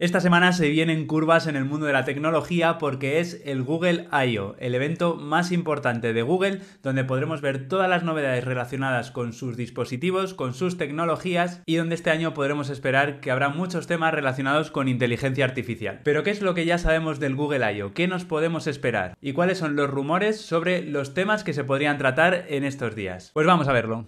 Esta semana se vienen curvas en el mundo de la tecnología porque es el Google I.O., el evento más importante de Google, donde podremos ver todas las novedades relacionadas con sus dispositivos, con sus tecnologías y donde este año podremos esperar que habrá muchos temas relacionados con inteligencia artificial. Pero ¿qué es lo que ya sabemos del Google I.O.? ¿Qué nos podemos esperar? ¿Y cuáles son los rumores sobre los temas que se podrían tratar en estos días? Pues vamos a verlo.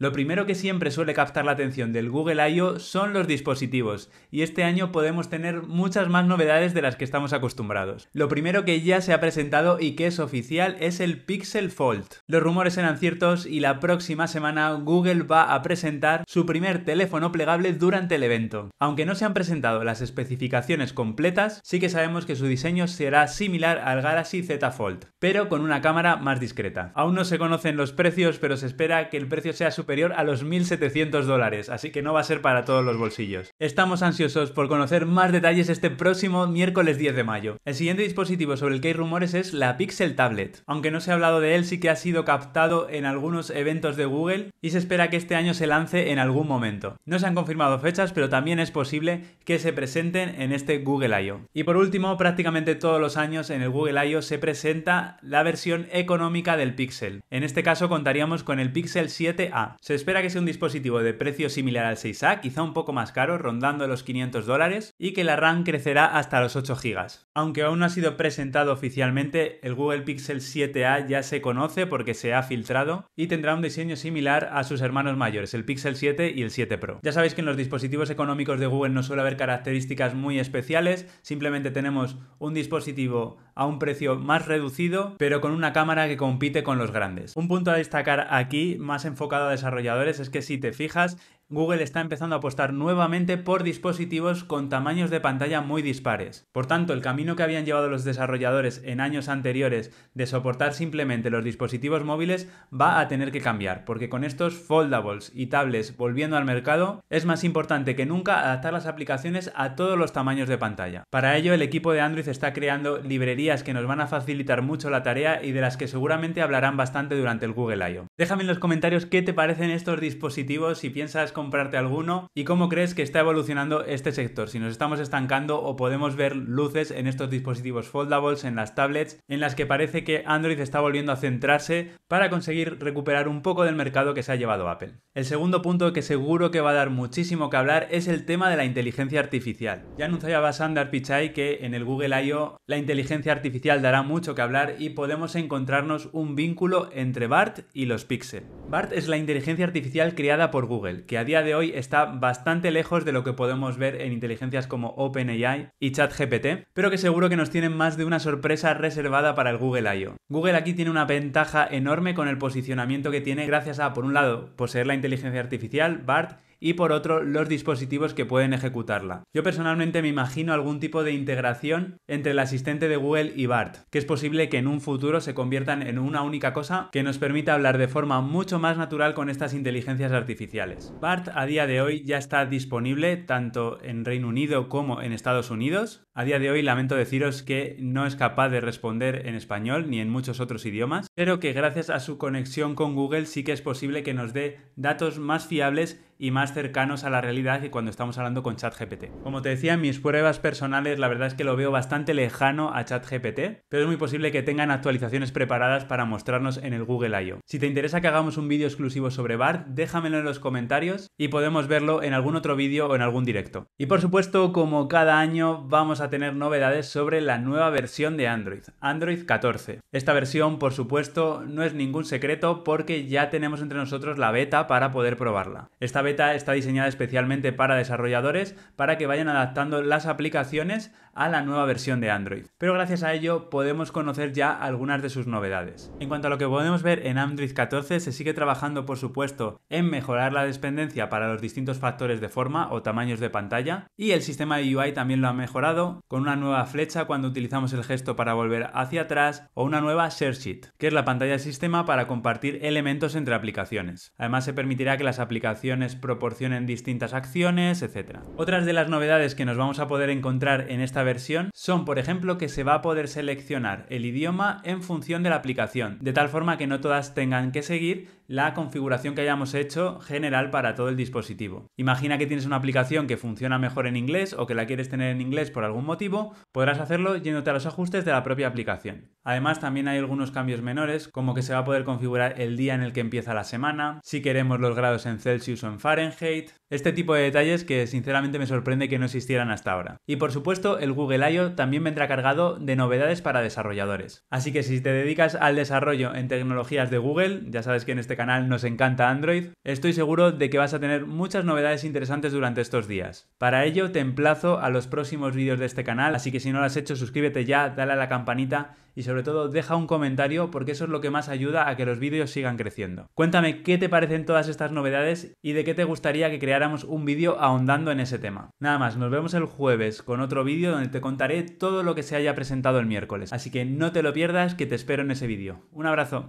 Lo primero que siempre suele captar la atención del Google I.O. son los dispositivos, y este año podemos tener muchas más novedades de las que estamos acostumbrados. Lo primero que ya se ha presentado y que es oficial es el Pixel Fold. Los rumores eran ciertos y la próxima semana Google va a presentar su primer teléfono plegable durante el evento. Aunque no se han presentado las especificaciones completas, sí que sabemos que su diseño será similar al Galaxy Z Fold, pero con una cámara más discreta. Aún no se conocen los precios, pero se espera que el precio sea superior superior a los 1.700 dólares, así que no va a ser para todos los bolsillos. Estamos ansiosos por conocer más detalles este próximo miércoles 10 de mayo. El siguiente dispositivo sobre el que hay rumores es la Pixel Tablet. Aunque no se ha hablado de él, sí que ha sido captado en algunos eventos de Google y se espera que este año se lance en algún momento. No se han confirmado fechas, pero también es posible que se presenten en este Google I.O. Y por último, prácticamente todos los años en el Google I.O. se presenta la versión económica del Pixel. En este caso contaríamos con el Pixel 7a. Se espera que sea un dispositivo de precio similar al 6A, quizá un poco más caro, rondando los 500 dólares, y que la RAM crecerá hasta los 8 GB. Aunque aún no ha sido presentado oficialmente, el Google Pixel 7A ya se conoce porque se ha filtrado y tendrá un diseño similar a sus hermanos mayores, el Pixel 7 y el 7 Pro. Ya sabéis que en los dispositivos económicos de Google no suele haber características muy especiales, simplemente tenemos un dispositivo a un precio más reducido, pero con una cámara que compite con los grandes. Un punto a destacar aquí, más enfocado a esa desarrolladores es que si te fijas, Google está empezando a apostar nuevamente por dispositivos con tamaños de pantalla muy dispares. Por tanto, el camino que habían llevado los desarrolladores en años anteriores de soportar simplemente los dispositivos móviles va a tener que cambiar, porque con estos foldables y tablets volviendo al mercado, es más importante que nunca adaptar las aplicaciones a todos los tamaños de pantalla. Para ello, el equipo de Android está creando librerías que nos van a facilitar mucho la tarea y de las que seguramente hablarán bastante durante el Google I.O. Déjame en los comentarios qué te parecen estos dispositivos, si piensas comprarte alguno y cómo crees que está evolucionando este sector, si nos estamos estancando o podemos ver luces en estos dispositivos foldables, en las tablets, en las que parece que Android está volviendo a centrarse para conseguir recuperar un poco del mercado que se ha llevado Apple. El segundo punto que seguro que va a dar muchísimo que hablar es el tema de la inteligencia artificial. Ya anunciaba Sandar Pichai que en el Google I.O. la inteligencia artificial dará mucho que hablar y podemos encontrarnos un vínculo entre BART y los Pixel. BART es la inteligencia artificial creada por Google, que ha día de hoy está bastante lejos de lo que podemos ver en inteligencias como OpenAI y ChatGPT, pero que seguro que nos tienen más de una sorpresa reservada para el Google I.O. Google aquí tiene una ventaja enorme con el posicionamiento que tiene gracias a, por un lado, poseer la inteligencia artificial, BART, y por otro los dispositivos que pueden ejecutarla. Yo personalmente me imagino algún tipo de integración entre el asistente de Google y BART, que es posible que en un futuro se conviertan en una única cosa que nos permita hablar de forma mucho más natural con estas inteligencias artificiales. BART a día de hoy ya está disponible tanto en Reino Unido como en Estados Unidos. A día de hoy lamento deciros que no es capaz de responder en español ni en muchos otros idiomas, pero que gracias a su conexión con Google sí que es posible que nos dé datos más fiables y más cercanos a la realidad que cuando estamos hablando con ChatGPT. Como te decía, en mis pruebas personales la verdad es que lo veo bastante lejano a ChatGPT, pero es muy posible que tengan actualizaciones preparadas para mostrarnos en el Google I.O. Si te interesa que hagamos un vídeo exclusivo sobre BART, déjamelo en los comentarios y podemos verlo en algún otro vídeo o en algún directo. Y por supuesto, como cada año, vamos a tener novedades sobre la nueva versión de Android, Android 14. Esta versión, por supuesto, no es ningún secreto porque ya tenemos entre nosotros la beta para poder probarla. Esta beta es está diseñada especialmente para desarrolladores para que vayan adaptando las aplicaciones a la nueva versión de Android. Pero gracias a ello podemos conocer ya algunas de sus novedades. En cuanto a lo que podemos ver en Android 14, se sigue trabajando por supuesto en mejorar la dependencia para los distintos factores de forma o tamaños de pantalla y el sistema de UI también lo ha mejorado con una nueva flecha cuando utilizamos el gesto para volver hacia atrás o una nueva Share Sheet, que es la pantalla de sistema para compartir elementos entre aplicaciones. Además se permitirá que las aplicaciones proporcionen proporcionen distintas acciones, etc. Otras de las novedades que nos vamos a poder encontrar en esta versión son, por ejemplo, que se va a poder seleccionar el idioma en función de la aplicación, de tal forma que no todas tengan que seguir la configuración que hayamos hecho general para todo el dispositivo. Imagina que tienes una aplicación que funciona mejor en inglés o que la quieres tener en inglés por algún motivo, podrás hacerlo yéndote a los ajustes de la propia aplicación. Además, también hay algunos cambios menores, como que se va a poder configurar el día en el que empieza la semana, si queremos los grados en Celsius o en Fahrenheit, Veiligheid Este tipo de detalles que sinceramente me sorprende que no existieran hasta ahora. Y por supuesto, el Google I.O. también vendrá cargado de novedades para desarrolladores. Así que si te dedicas al desarrollo en tecnologías de Google, ya sabes que en este canal nos encanta Android, estoy seguro de que vas a tener muchas novedades interesantes durante estos días. Para ello te emplazo a los próximos vídeos de este canal, así que si no lo has hecho, suscríbete ya, dale a la campanita y sobre todo deja un comentario porque eso es lo que más ayuda a que los vídeos sigan creciendo. Cuéntame qué te parecen todas estas novedades y de qué te gustaría que creas un vídeo ahondando en ese tema. Nada más, nos vemos el jueves con otro vídeo donde te contaré todo lo que se haya presentado el miércoles. Así que no te lo pierdas, que te espero en ese vídeo. Un abrazo.